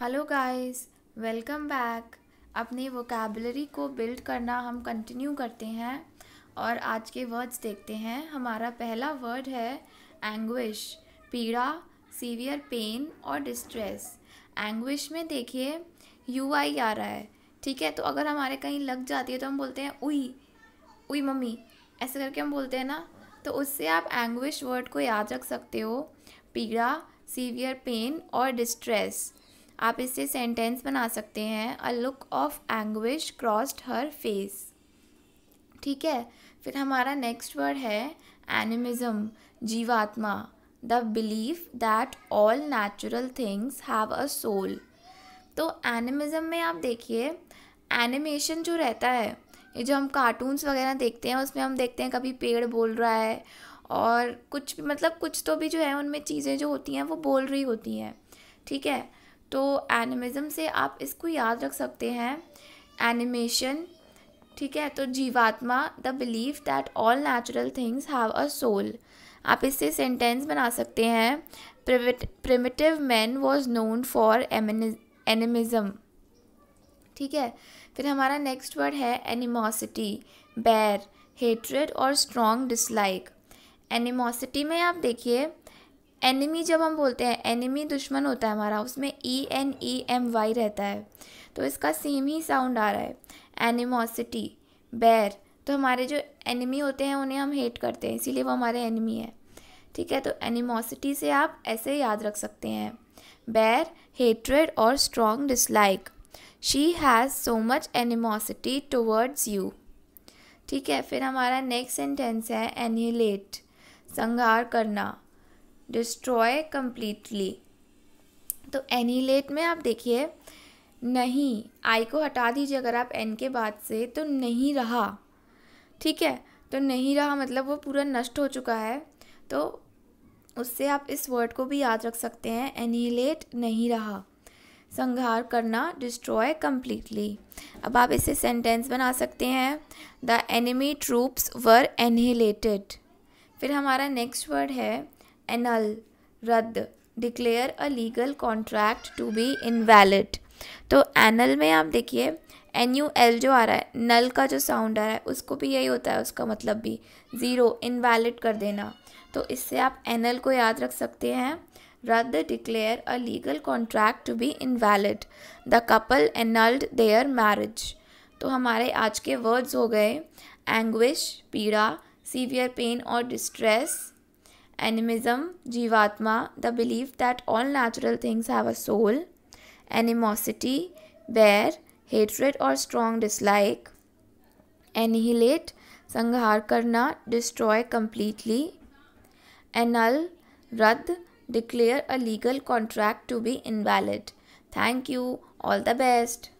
Hello guys welcome back अपनी vocabulary को build करना हम कंटिन्यू करते हैं और आज के वर्ड्स देखते हैं हमारा पहला वर्ड है एंग्विश पीड़ा सीवियर पेन और डिस्ट्रेस एंग्विश में देखिए यू आई आ रहा है ठीक है तो अगर हमारे कहीं लग जाती है तो हम बोलते हैं उई उई मम्मी ऐसे करके हम बोलते हैं ना तो उससे आप एंग्विश वर्ड को याद रख सकते हो पीड़ा सीवियर पेन और डिस्ट्रेस आप इससे सेंटेंस बना सकते हैं a look of anguish crossed her face ठीक है फिर हमारा नेक्स्ट वर्ड है एनिमिज्म जीवात्मा the belief that all natural things have a soul तो एनिमिज़म में आप देखिए एनिमेशन जो रहता है ये जो हम कार्टून्स वगैरह देखते हैं उसमें हम देखते हैं कभी पेड़ बोल रहा है और कुछ भी मतलब कुछ तो भी जो है उनमें चीज़ें जो होती हैं वो बोल रही होती हैं ठीक है तो एनिमिज़म से आप इसको याद रख सकते हैं एनिमेशन ठीक है तो जीवात्मा the believe that all natural things have a soul आप इससे सेंटेंस बना सकते हैं primitive man was known for animism ठीक है फिर हमारा नेक्स्ट वर्ड है एनिमोसिटी बैर हेट्रेड और स्ट्रॉन्ग डिसलाइक एनिमोसिटी में आप देखिए एनिमी जब हम बोलते हैं एनिमी दुश्मन होता है हमारा उसमें E N E M Y रहता है तो इसका सेम ही साउंड आ रहा है एनिमोसिटी बैर तो हमारे जो एनिमी होते हैं उन्हें हम हेट करते हैं इसीलिए वो हमारे एनिमी है ठीक है तो एनिमोसिटी से आप ऐसे याद रख सकते हैं बैर हेट्रेड और strong dislike she has so much animosity towards you ठीक है फिर हमारा नेक्स्ट सेंटेंस है एनिलेट संगार करना डिस्ट्रॉय कम्प्लीटली तो एनीलेट में आप देखिए नहीं आई को हटा दीजिए अगर आप एन के बाद से तो नहीं रहा ठीक है तो नहीं रहा मतलब वो पूरा नष्ट हो चुका है तो उससे आप इस वर्ड को भी याद रख सकते हैं एनीलेट नहीं रहा संहार करना डिस्ट्रॉय कम्प्लीटली अब आप इसे सेंटेंस बना सकते हैं the enemy troops were annihilated फिर हमारा नेक्स्ट वर्ड है एनल रद्द declare a legal contract to be invalid तो एनल में आप देखिए एन यू एल जो आ रहा है नल का जो साउंड आ रहा है उसको भी यही होता है उसका मतलब भी ज़ीरो इनवैलिड कर देना तो इससे आप एनल को याद रख सकते हैं रद्द declare a legal contract to be invalid the couple annulled their marriage तो हमारे आज के वर्ड्स हो गए एंग्विश पीड़ा सीवियर पेन और distress Animism, Jivatma, the belief that all natural things have a soul. Animosity, bear, hatred or strong dislike. Annihilate, Sanghar karna, destroy completely. Annul, Rad, declare a legal contract to be invalid. Thank you. All the best.